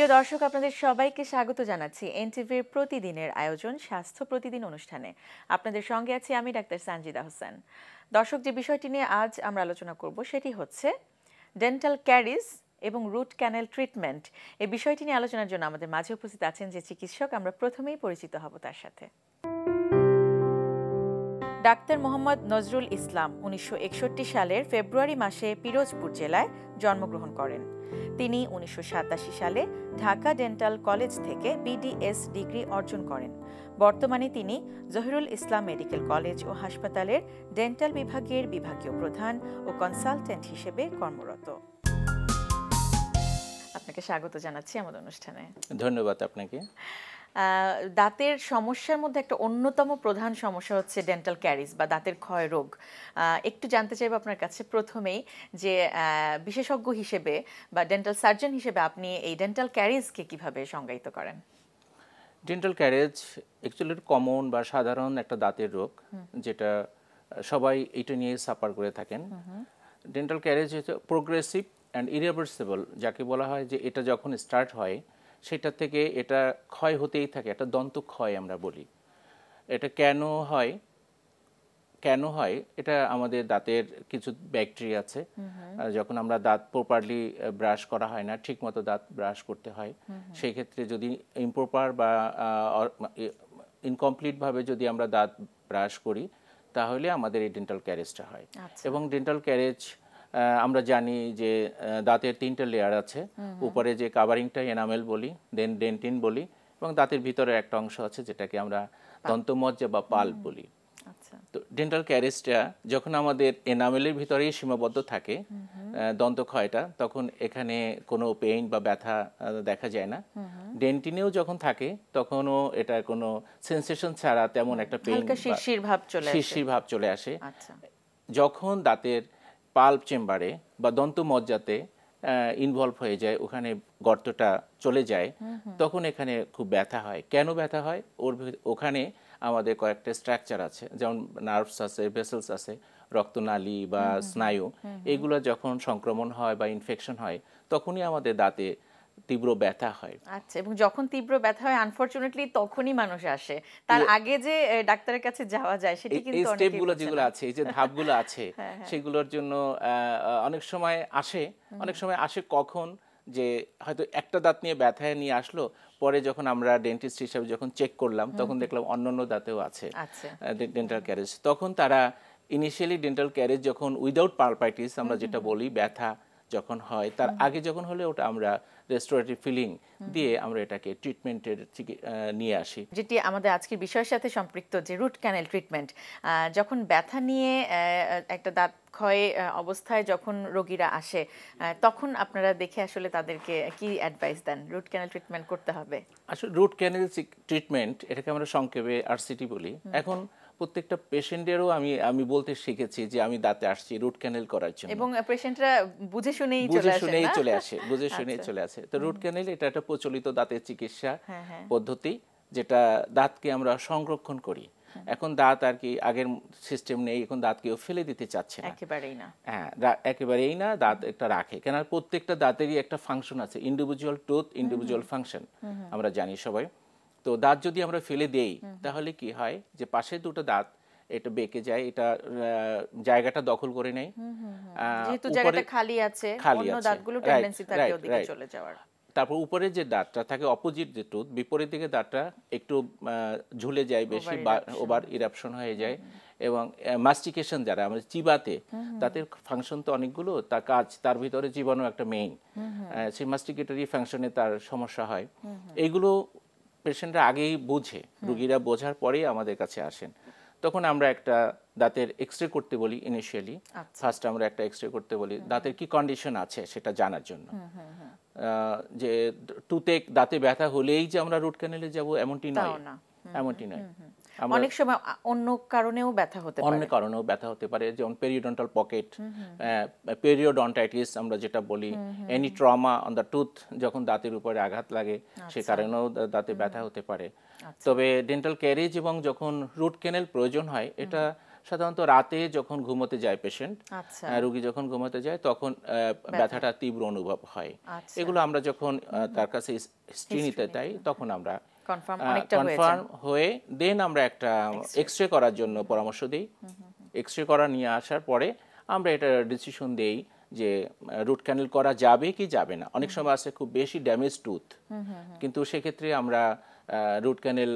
প্রিয় দর্শক আপনাদের সবাইকে স্বাগত জানাচ্ছি এনটিভির প্রতিদিনের আয়োজন স্বাস্থ্য প্রতিদিন অনুষ্ঠানে আপনাদের সঙ্গে আছি আমি ডাক্তার সানজিদা হোসেন দর্শক যে বিষয়টি নিয়ে আজ আমরা আলোচনা করব সেটি হচ্ছে ডেন্টাল ক্যারিজ এবং রুট ক্যানেল ট্রিটমেন্ট এই বিষয়টি নিয়ে আলোচনার জন্য আমাদের মাঝে উপস্থিত আছেন যে চিকিৎসক আমরা প্রথমেই পরিচিত হব তার সাথে ডাক্তার মোহাম্মদ নজরুল ইসলাম উনিশশো সালের ফেব্রুয়ারি মাসে পিরোজপুর জেলায় জন্মগ্রহণ করেন তিনি উনিশশো সালে ঢাকা ডেন্টাল কলেজ থেকে বিডিএস ডিগ্রি অর্জন করেন বর্তমানে তিনি জহিরুল ইসলাম মেডিকেল কলেজ ও হাসপাতালের ডেন্টাল বিভাগের বিভাগীয় প্রধান ও কনসালটেন্ট হিসেবে কর্মরত আপনাকে স্বাগত জানাচ্ছি আমাদের অনুষ্ঠানে ধন্যবাদ আপনাকে দাঁতের সমস্যার মধ্যে একটা অন্যতম প্রধান সমস্যা হচ্ছে ডেন্টাল ক্যারিজ বা দাঁতের ক্ষয় রোগ একটু জানতে চাইবো আপনার কাছে প্রথমেই যে বিশেষজ্ঞ হিসেবে বা ডেন্টাল সার্জন হিসেবে আপনি এই ডেন্টাল ক্যারিজকে কিভাবে সংজ্ঞায়িত করেন ডেন্টাল ক্যারেজ অ্যাকচুয়ালি কমন বা সাধারণ একটা দাঁতের রোগ যেটা সবাই এটা নিয়ে সাফার করে থাকেন ডেন্টাল ক্যারেজ হচ্ছে প্রোগ্রেসিভ অ্যান্ড ইরিভার্সেবল যাকে বলা হয় যে এটা যখন স্টার্ট হয় সেটা থেকে এটা ক্ষয় হতেই থাকে এটা দন্ত ক্ষয় আমরা বলি এটা কেন হয় কেন হয় এটা আমাদের দাঁতের কিছু ব্যাকটেরিয়া আছে যখন আমরা দাঁত প্রপারলি ব্রাশ করা হয় না ঠিক মতো দাঁত ব্রাশ করতে হয় সেই ক্ষেত্রে যদি ইম্প্রপার বা ইনকমপ্লিটভাবে যদি আমরা দাঁত ব্রাশ করি তাহলে আমাদের এই ডেন্টাল ক্যারেজটা হয় আচ্ছা। এবং ডেন্টাল ক্যারেজ আমরা জানি যে দাঁতের তিনটা লেয়ার আছে উপরে যে কাভারিংটা এনামেল বলি দেন ডেন্টিন বলি এবং দাঁতের ভিতরে একটা অংশ আছে যেটাকে আমরা দন্তমজ্জা বা পাল বলি আচ্ছা। তো ডেন্টাল ক্যারেসটা যখন আমাদের এনামেলের ভিতরেই সীমাবদ্ধ থাকে দন্তক্ষয়টা তখন এখানে কোনো পেইন বা ব্যথা দেখা যায় না ডেন্টিনেও যখন থাকে তখনও এটা কোনো সেন্সেশন ছাড়া তেমন একটা পেইন শিরশির ভাব চলে আসে আচ্ছা। যখন দাঁতের পাল্প চেম্বারে বা মজ্জাতে ইনভলভ হয়ে যায় ওখানে গর্তটা চলে যায় তখন এখানে খুব ব্যথা হয় কেন ব্যথা হয় ওর ওখানে আমাদের কয়েকটা স্ট্রাকচার আছে যেমন নার্ভস আছে ভেসেলস আছে রক্তনালী বা স্নায়ু এগুলো যখন সংক্রমণ হয় বা ইনফেকশন হয় তখনই আমাদের দাঁতে তীব্র ব্যথা হয় আচ্ছা এবং যখন তীব্র ব্যথা হয় আনফরচুনেটলি তখনই মানুষ আসে তার ইয়ে আগে যে ডাক্তারের কাছে যাওয়া যায় সেটা কিন্তু অনেক স্টেপগুলো যেগুলো আছে এই যে ধাপগুলো আছে হ্যাঁ, হ্যাঁ। সেগুলোর জন্য অনেক সময় আসে অনেক সময় আসে কখন যে হয়তো একটা দাঁত নিয়ে ব্যথায় নিয়ে আসলো পরে যখন আমরা ডেন্টিস্ট হিসাবে যখন চেক করলাম তখন দেখলাম অন্য অন্য দাঁতেও আছে ডেন্টাল আচ্ছা। ক্যারেজ তখন তারা ইনিশিয়ালি ডেন্টাল ক্যারেজ যখন উইদাউট পারপাইটিস আমরা যেটা বলি ব্যথা যখন হয় তার আগে যখন হলে ওটা আমরা রেস্টোরেটিভ ফিলিং দিয়ে আমরা এটাকে ট্রিটমেন্টের নিয়ে আসি যেটি আমাদের আজকের বিষয়ের সাথে সম্পৃক্ত যে রুট ক্যানেল ট্রিটমেন্ট যখন ব্যথা নিয়ে একটা দাঁত ক্ষয় অবস্থায় যখন রোগীরা আসে তখন আপনারা দেখে আসলে তাদেরকে কি অ্যাডভাইস দেন রুট ক্যানেল ট্রিটমেন্ট করতে হবে আসলে রুট ক্যানেল ট্রিটমেন্ট এটাকে আমরা সংক্ষেপে আরসিটি বলি এখন প্রত্যেকটা পেশেন্টেরও আমি আমি বলতে শিখেছি যে আমি দাঁতে আসছি রুট ক্যানেল করার জন্য এবং পেশেন্টরা বুঝে শুনেই চলে আসে শুনেই চলে আসে বুঝে আচ্ছা। শুনেই চলে আসে তো রুট ক্যানেল এটা একটা প্রচলিত দাঁতের চিকিৎসা হ্যাঁ, হ্যাঁ। পদ্ধতি যেটা দাঁতকে আমরা সংরক্ষণ করি এখন দাঁত আর কি আগের সিস্টেম নেই এখন দাঁত কেউ ফেলে দিতে চাচ্ছে না একেবারেই না হ্যাঁ একেবারেই না দাঁত একটা রাখে কেন প্রত্যেকটা দাঁতেরই একটা ফাংশন আছে ইন্ডিভিজুয়াল টুথ ইন্ডিভিজুয়াল ফাংশন আমরা জানি সবাই তো দাঁত যদি আমরা ফেলে দেই তাহলে কি হয় যে পাশে দুটো দাঁত এটা বেঁকে যায় এটা জায়গাটা দখল করে নেয় যেহেতু জায়গাটা খালি আছে অন্য দাঁতগুলো টেন্ডেন্সি থাকে ওদিকে চলে যাওয়ার তারপর উপরে যে দাঁতটা থাকে অপোজিট যে টুথ বিপরীত দিকে দাঁতটা একটু ঝুলে যায় বেশি ওভার ইরাপশন হয়ে যায় এবং মাস্টিকেশন যারা আমাদের চিবাতে তাদের ফাংশন তো অনেকগুলো তার কাজ তার ভিতরে জীবাণু একটা মেইন সেই মাস্টিকেটারি ফাংশনে তার সমস্যা হয় এইগুলো পেশেন্টরা আগেই বোঝে রুগীরা বোঝার পরেই আমাদের কাছে আসেন তখন আমরা একটা দাঁতের এক্স রে করতে বলি ইনিশিয়ালি আচ্ছা। ফার্স্ট আমরা একটা এক্স রে করতে বলি দাঁতের কি কন্ডিশন আছে সেটা জানার জন্য যে টুতেক দাঁতে ব্যথা হলেই যে আমরা রুট ক্যানেলে যাব এমনটি নয় এমনটি নয় অনেক সময় অন্য কারণেও ব্যথা হতে পারে অন্য কারণেও ব্যথা হতে পারে যেমন পেরিওডন্টাল পকেট পেরিওডন্টাইটিস আমরা যেটা বলি any trauma on the tooth যখন দাঁতের উপরে আঘাত লাগে সে আচ্ছা। কারণেও দাঁতে ব্যথা হতে পারে আচ্ছা। তবে ডেন্টাল ক্যারেজ এবং যখন রুট কেনেল প্রয়োজন হয় এটা সাধারণত রাতে যখন ঘুমোতে যায় পেশেন্ট আচ্ছা। রুগী যখন ঘুমোতে যায় তখন ব্যথাটা তীব্র অনুভব হয় এগুলো আমরা যখন তার কাছে হিস্ট্রি নিতে চাই তখন আমরা কনফার্ম হয়ে দেন আমরা একটা এক্সরে করার জন্য পরামর্শ দিই এক্সরে করা নিয়ে আসার পরে আমরা এটা ডিসিশন দেই যে রুট ক্যানেল করা যাবে কি যাবে না অনেক সময় আছে খুব বেশি ড্যামেজ টুথ কিন্তু সেক্ষেত্রে আমরা রুট ক্যানেল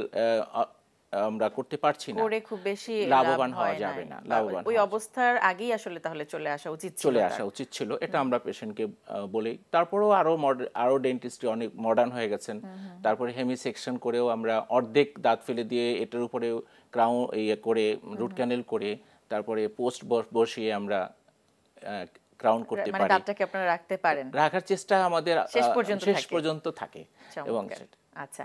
আমরা করতে পারছি না করে খুব বেশি লাভবান হওয়া যাবে না লাভবান ওই অবস্থার আগেই আসলে তাহলে চলে আসা উচিত চলে আসা উচিত ছিল এটা আমরা পেশেন্টকে বলি তারপরেও আরো আরো ডেন্টিস্ট্রি অনেক মডার্ন হয়ে গেছেন তারপরে হেমি সেকশন করেও আমরা অর্ধেক দাঁত ফেলে দিয়ে এটার উপরে ক্রাউন ইয়ে করে রুট ক্যানেল করে তারপরে পোস্ট বসিয়ে আমরা ক্রাউন করতে মানে পারি মানে দাঁতটাকে আপনারা রাখতে পারেন রাখার চেষ্টা আমাদের শেষ পর্যন্ত থাকে এবং আচ্ছা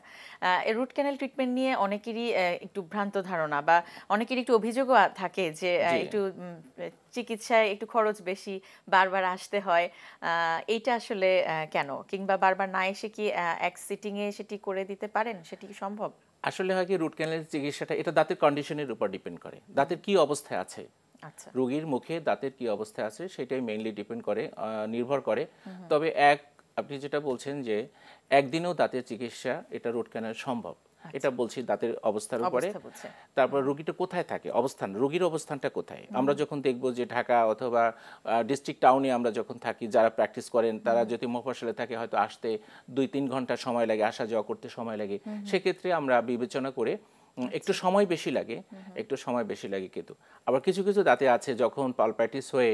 রুট ক্যানেল ট্রিটমেন্ট নিয়ে অনেকেরই একটু ভ্রান্ত ধারণা বা অনেকেরই একটু অভিযোগও থাকে যে একটু চিকিৎসায় একটু খরচ বেশি বারবার আসতে হয় এইটা আসলে কেন কিংবা বারবার না এসে কি এক সিটিংয়ে সেটি করে দিতে পারেন সেটি কি সম্ভব আসলে হয় কি রুট ক্যানেলের চিকিৎসাটা এটা দাঁতের কন্ডিশনের উপর ডিপেন্ড করে দাঁতের কি অবস্থায় আছে আচ্ছা রোগীর মুখে দাঁতের কি অবস্থায় আছে সেটাই মেইনলি ডিপেন্ড করে নির্ভর করে তবে এক আপনি যেটা বলছেন যে একদিনেও দাঁতের চিকিৎসা এটা রোড ক্যানাল সম্ভব আচ্ছা। এটা বলছি দাঁতের অবস্থার উপরে তারপর রোগীটা কোথায় থাকে অবস্থান রোগীর অবস্থানটা কোথায় আমরা যখন দেখব যে ঢাকা অথবা ডিস্ট্রিক্ট টাউনে আমরা যখন থাকি যারা প্র্যাকটিস করেন তারা যদি মফসলে থাকে হয়তো আসতে দুই তিন ঘন্টা সময় লাগে আসা যাওয়া করতে সময় লাগে সেক্ষেত্রে আমরা বিবেচনা করে আচ্ছা। একটু সময় বেশি লাগে একটু সময় বেশি লাগে কিন্তু আবার কিছু কিছু দাঁতে আছে যখন পালপ্যাটিস হয়ে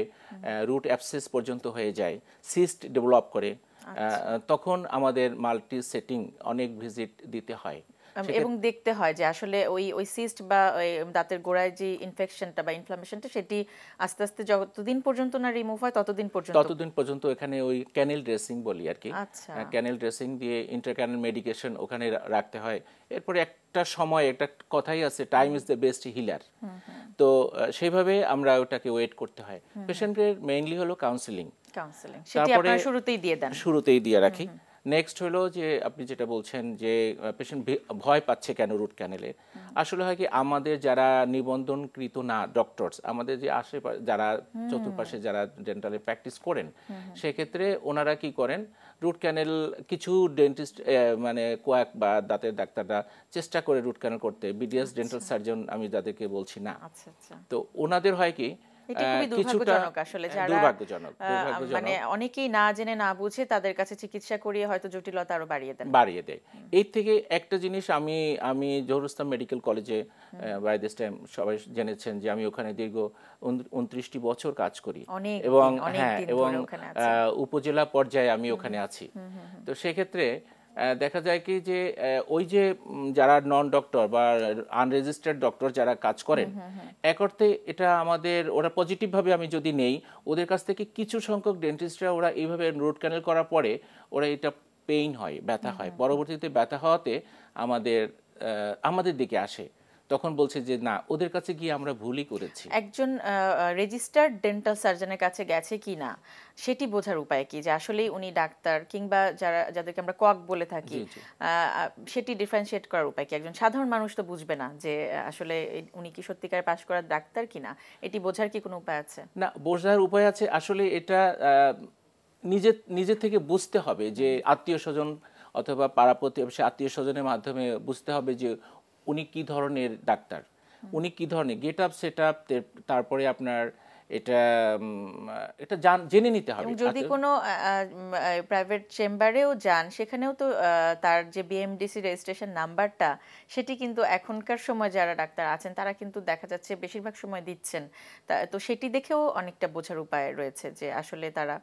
রুট অ্যাপসিস পর্যন্ত হয়ে যায় সিস্ট ডেভেলপ করে আচ্ছা। তখন আমাদের মাল্টি সেটিং অনেক ভিজিট দিতে হয় এবং দেখতে হয় যে আসলে ওই ওই সিস্ট বা দাঁতের গোড়ায় যে ইনফেকশনটা বা ইনফ্লামেশনটা সেটি আস্তে আস্তে যতদিন পর্যন্ত না রিমুভ হয় ততদিন পর্যন্ত ততদিন পর্যন্ত এখানে ওই ক্যানেল ড্রেসিং বলি আর কি ক্যানেল আচ্ছা। ড্রেসিং দিয়ে ইন্টারক্যানেল মেডিকেশন ওখানে রাখতে হয় এরপরে একটা সময় একটা কথাই আছে time is the best healer তো সেইভাবে আমরা ওটাকে ওয়েট করতে হয় পেশেন্টের মেইনলি হলো কাউন্সিলিং কাউন্সেলিং সেটি আপনারা শুরুতেই দিয়ে দেন শুরুতেই দিয়ে রাখি নেক্সট হলো যে আপনি যেটা বলছেন যে পেশেন্ট ভয় পাচ্ছে কেন রুট ক্যানেলে আসলে হয় কি আমাদের যারা নিবন্ধনকৃত না ডক্টরস আমাদের যে আশেপাশে যারা চতুর্পাশে যারা ডেন্টালে প্র্যাকটিস করেন সেক্ষেত্রে ওনারা কি করেন রুট ক্যানেল কিছু ডেন্টিস্ট মানে কোয়াক বা দাঁতের ডাক্তাররা চেষ্টা করে রুট ক্যানেল করতে বিডিএস ডেন্টাল সার্জন আমি যাদেরকে বলছি না আচ্ছা, আচ্ছা। তো ওনাদের হয় কি মানে একটা জিনিস আমি আমি জহুরুস্তাম মেডিকেল কলেজে বাই টাইম সবাই জেনেছেন যে আমি ওখানে দীর্ঘ উনত্রিশটি বছর কাজ করি এবং হ্যাঁ এবং উপজেলা পর্যায়ে আমি ওখানে আছি তো সেক্ষেত্রে দেখা যায় কি যে ওই যে যারা নন ডক্টর বা আনরেজিস্টার্ড ডক্টর যারা কাজ করেন এক অর্থে এটা আমাদের ওরা পজিটিভভাবে আমি যদি নেই ওদের কাছ থেকে কিছু সংখ্যক ডেন্টিস্টরা ওরা এইভাবে রুট ক্যানেল করার পরে ওরা এটা পেইন হয় ব্যথা হয় পরবর্তীতে ব্যথা হওয়াতে আমাদের আমাদের দিকে আসে তখন বলছে যে না ওদের কাছে গিয়ে আমরা ভুলই করেছি একজন রেজিস্টার্ড ডেন্টাল সার্জনের কাছে গেছে কি না সেটি বোঝার উপায় কি যে আসলে উনি ডাক্তার কিংবা যারা যাদেরকে আমরা কক বলে থাকি সেটি ডিফারেন্সিয়েট করার উপায় কি একজন সাধারণ মানুষ তো বুঝবে না যে আসলে উনি কি সত্যিকার পাশ করার ডাক্তার কি না এটি বোঝার কি কোনো উপায় আছে না বোঝার উপায় আছে আসলে এটা নিজে নিজে থেকে বুঝতে হবে যে আত্মীয় স্বজন অথবা পাড়া প্রতিবেশী আত্মীয় স্বজনের মাধ্যমে বুঝতে হবে যে উনি কি ধরনের ডাক্তার উনি কি ধরনের গেট আপ সেট আপ তারপরে আপনার এটা এটা জান জেনে নিতে হবে যদি আচ্ছা। কোনো প্রাইভেট চেম্বারেও যান সেখানেও তো তার যে বিএমডিসি রেজিস্ট্রেশন নাম্বারটা সেটি কিন্তু এখনকার সময় যারা ডাক্তার আছেন তারা কিন্তু দেখা যাচ্ছে বেশিরভাগ সময় দিচ্ছেন তো সেটি দেখেও অনেকটা বোঝার উপায় রয়েছে যে আসলে তারা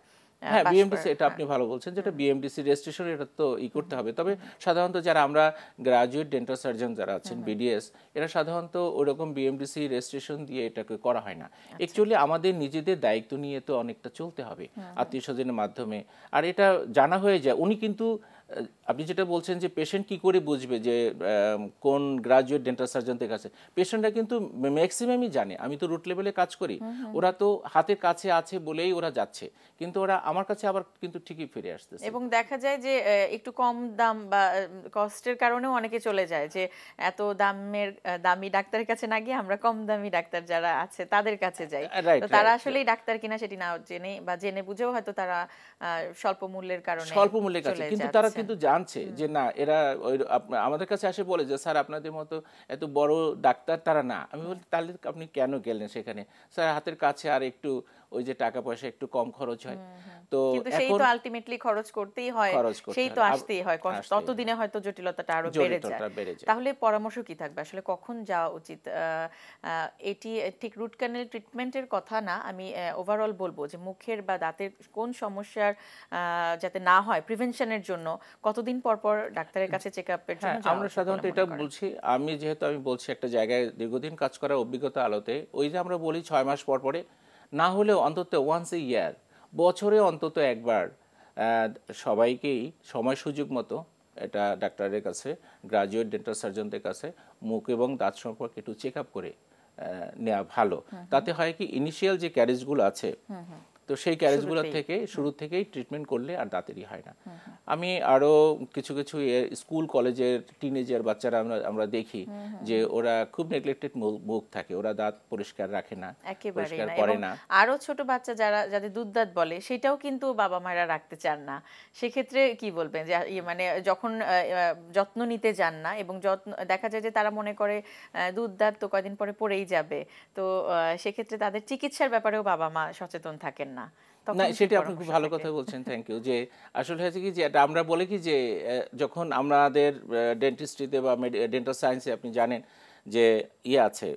হ্যাঁ বিএমডিসি এটা আপনি হ্যাঁ। ভালো বলছেন যেটা বিএমডিসি রেজিস্ট্রেশন এটা তো ই করতে হবে তবে সাধারণত যারা আমরা গ্রাজুয়েট ডেন্টাল সার্জন যারা আছেন বিডিএস এরা সাধারণত ওরকম বিএমডিসি রেজিস্ট্রেশন দিয়ে এটাকে করা হয় না অ্যাকচুয়ালি আচ্ছা। আমাদের নিজেদের দায়িত্ব নিয়ে তো অনেকটা চলতে হবে আত্মীয় স্বজনের মাধ্যমে আর এটা জানা হয়ে যায় উনি কিন্তু আপনি যেটা বলছেন যে পেশেন্ট কি করে বুঝবে যে কোন গ্রাজুয়েট ডেন্টাল সার্জন থেকে আছে পেশেন্টরা কিন্তু ম্যাক্সিমামই জানে আমি তো রুট লেভেলে কাজ করি ওরা তো হাতের কাছে আছে বলেই ওরা যাচ্ছে কিন্তু ওরা আমার কাছে আবার কিন্তু ঠিকই ফিরে আসতেছে এবং দেখা যায় যে একটু কম দাম বা কস্টের কারণে অনেকে চলে যায় যে এত দামের দামি ডাক্তারের কাছে না গিয়ে আমরা কম দামি ডাক্তার যারা আছে তাদের কাছে যাই তো তারা আসলে ডাক্তার কিনা সেটি না জেনে বা জেনে বুঝেও হয়তো তারা স্বল্প মূল্যের কারণে স্বল্প মূল্যের কাছে কিন্তু তারা আচ্ছা। কিন্তু জানছে যে না এরা আমাদের কাছে আসে বলে যে স্যার আপনাদের মতো এত বড় ডাক্তার তারা না আমি বলি তাহলে আপনি কেন গেলেন সেখানে স্যার হাতের কাছে আর একটু ওই যে টাকা পয়সা একটু কম খরচ হয় তো সেই তো আলটিমেটলি খরচ করতেই হয় সেই তো আসতেই হয় ততদিনে হয়তো জটিলতাটা আরো বেড়ে যায় তাহলে পরামর্শ কি থাকবে আসলে কখন যাওয়া উচিত এটি ঠিক রুট ক্যানেল ট্রিটমেন্টের কথা না আমি ওভারঅল বলবো যে মুখের বা দাঁতের কোন সমস্যার যাতে না হয় প্রিভেনশনের জন্য কতদিন পর পর ডাক্তারের কাছে চেকআপের আপের জন্য হ্যাঁ, আমরা সাধারণত এটা বলছি আমি যেহেতু আমি বলছি একটা জায়গায় দীর্ঘদিন কাজ করার অভিজ্ঞতা আলোতে ওই যে আমরা বলি ছয় মাস পর পরে না হলেও অন্তত ওয়ান্স এ ইয়ার বছরে অন্তত একবার সবাইকেই সময় সুযোগ মতো এটা ডাক্তারের কাছে গ্রাজুয়েট ডেন্টাল সার্জনদের কাছে মুখ এবং দাঁত সম্পর্কে একটু চেক আপ করে নেওয়া ভালো তাতে হয় কি ইনিশিয়াল যে ক্যারেজগুলো আছে তো সেই ক্যারেজগুলো থেকে শুরু থেকেই ট্রিটমেন্ট করলে আর দাঁতেরই হয় না আমি আরও কিছু কিছু স্কুল কলেজের টিনেজার বাচ্চারা আমরা আমরা দেখি যে ওরা খুব নেগলেক্টেড মুখ থাকে ওরা দাঁত পরিষ্কার রাখে না পরিষ্কার করে না আরও ছোট বাচ্চা যারা যাদের দুধ দাঁত বলে সেটাও কিন্তু বাবা মায়েরা রাখতে চান না সেক্ষেত্রে কি বলবেন যে ইয়ে মানে যখন যত্ন নিতে যান না এবং যত্ন দেখা যায় যে তারা মনে করে দুধ দাঁত তো কয়দিন পরে পড়েই যাবে তো সেক্ষেত্রে তাদের চিকিৎসার ব্যাপারেও বাবা মা সচেতন থাকেন না না সেটা আপনি খুব ভালো কথা বলছেন থ্যাংক ইউ যে আসলে হয়েছে কি যে এটা আমরা বলে কি যে যখন আমাদের ডেন্টিস্ট্রিতে বা ডেন্টাল সায়েন্সে আপনি জানেন যে ইয়ে আছে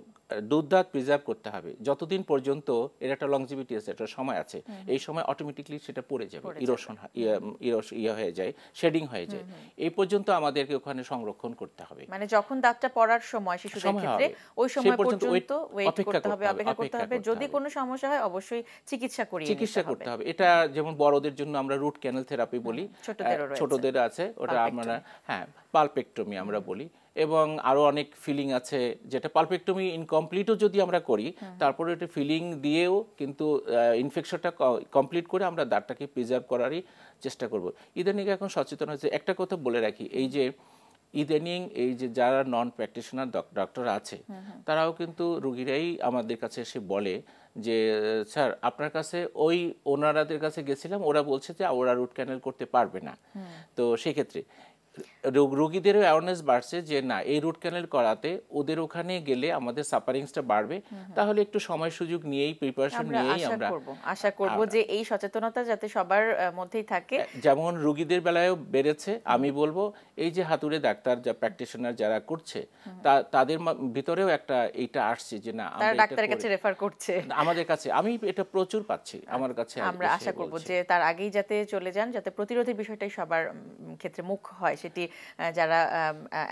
দুধদাঁত প্রিজার্ভ করতে হবে যতদিন পর্যন্ত এর একটা লংজিভিটি আছে একটা সময় আছে এই সময় অটোমেটিকলি সেটা পড়ে যাবে ইরোশন ইয়ে, ইরোশ ইয়ে হয়ে যায় শেডিং হয়ে যায় এই পর্যন্ত আমাদেরকে ওখানে সংরক্ষণ করতে হবে মানে যখন দাঁতটা পড়ার সময় শিশুদের ক্ষেত্রে ওই সময় পর্যন্ত ওয়েট করতে হবে অপেক্ষা করতে হবে যদি কোনো সমস্যা হয় অবশ্যই চিকিৎসা করিয়ে চিকিৎসা করতে হবে এটা যেমন বড়দের জন্য আমরা রুট ক্যানেল থেরাপি বলি ছোটদের আছে ওটা আমরা হ্যাঁ পালপেক্টমি আমরা বলি এবং আরও অনেক ফিলিং আছে যেটা পারফেক্টমি ইনকমপ্লিটও যদি আমরা করি হ্যাঁ। তারপরে একটু ফিলিং দিয়েও কিন্তু ইনফেকশনটা কমপ্লিট করে আমরা দাঁতটাকে প্রিজার্ভ করারই চেষ্টা করব ইদানিং এখন সচেতন হয়েছে একটা কথা বলে রাখি এই যে ইদানিং এই যে যারা নন প্র্যাকটিশনার ডক্টর আছে হ্যাঁ, হ্যাঁ। তারাও কিন্তু রুগীরাই আমাদের কাছে এসে বলে যে স্যার আপনার কাছে ওই ওনারাদের কাছে গেছিলাম ওরা বলছে যে ওরা রুট ক্যানেল করতে পারবে না তো সেক্ষেত্রে রোগীদেরও অ্যাওয়ারনেস বাড়ছে যে না এই রুট ক্যানেল করাতে ওদের ওখানে গেলে আমাদের সাফারিংসটা বাড়বে তাহলে একটু সময় সুযোগ নিয়েই প্রিপারেশন নিয়েই আমরা আশা করব যে এই সচেতনতা যাতে সবার মধ্যেই থাকে যেমন রোগীদের বেলায়ও বেড়েছে আমি বলবো এই যে হাতুড়ে ডাক্তার যা প্র্যাকটিশনার যারা করছে তা তাদের ভিতরেও একটা এইটা আসছে যে না তারা ডাক্তারের কাছে রেফার করছে আমাদের কাছে আমি এটা প্রচুর পাচ্ছি আমার কাছে আমরা আশা করব যে তার আগেই যাতে চলে যান যাতে প্রতিরোধের বিষয়টাই সবার ক্ষেত্রে মুখ হয় সেটি যারা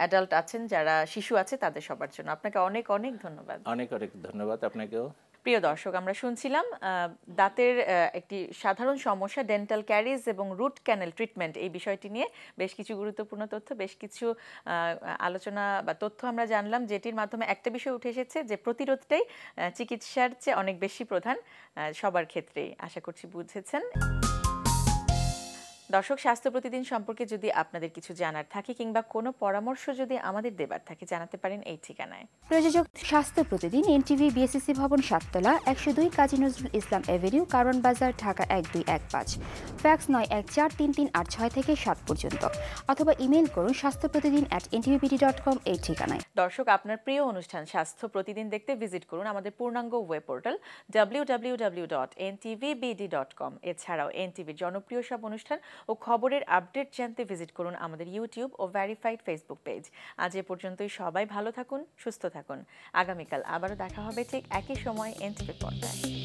অ্যাডাল্ট আছেন যারা শিশু আছে তাদের সবার জন্য আপনাকে অনেক অনেক ধন্যবাদ অনেক অনেক ধন্যবাদ আপনাকেও প্রিয় দর্শক আমরা শুনছিলাম দাঁতের একটি সাধারণ সমস্যা ডেন্টাল ক্যারিজ এবং রুট ক্যানেল ট্রিটমেন্ট এই বিষয়টি নিয়ে বেশ কিছু গুরুত্বপূর্ণ তথ্য বেশ কিছু আলোচনা বা তথ্য আমরা জানলাম যেটির মাধ্যমে একটা বিষয় উঠে এসেছে যে প্রতিরোধটাই চিকিৎসার চেয়ে অনেক বেশি প্রধান সবার ক্ষেত্রেই আশা করছি বুঝেছেন দর্শক স্বাস্থ্য প্রতিদিন সম্পর্কে যদি আপনাদের কিছু জানার থাকে কিংবা কোনো পরামর্শ যদি আমাদের দেবার থাকে জানাতে পারেন এই ঠিকানায় প্রযোজক স্বাস্থ্য প্রতিদিন এনটিভি বিএসসি ভবন সাততলা একশো দুই কাজী নজরুল ইসলাম এভিনিউ কারণ বাজার ঢাকা এক দুই এক পাঁচ ফ্যাক্স নয় এক চার তিন তিন আট ছয় থেকে সাত পর্যন্ত অথবা ইমেল করুন স্বাস্থ্য প্রতিদিন অ্যাট এনটিভিবিডি ডট কম এই ঠিকানায় দর্শক আপনার প্রিয় অনুষ্ঠান স্বাস্থ্য প্রতিদিন দেখতে ভিজিট করুন আমাদের পূর্ণাঙ্গ web portal W W W dot N TV BD dot com এছাড়াও এনটিভির জনপ্রিয় সব অনুষ্ঠান ও খবরের আপডেট জানতে ভিজিট করুন আমাদের ইউটিউব ও ভ্যারিফাইড ফেসবুক পেজ আজ এ পর্যন্তই সবাই ভালো থাকুন সুস্থ থাকুন আগামীকাল আবারও দেখা হবে ঠিক একই সময় এনটিভি পর্দায়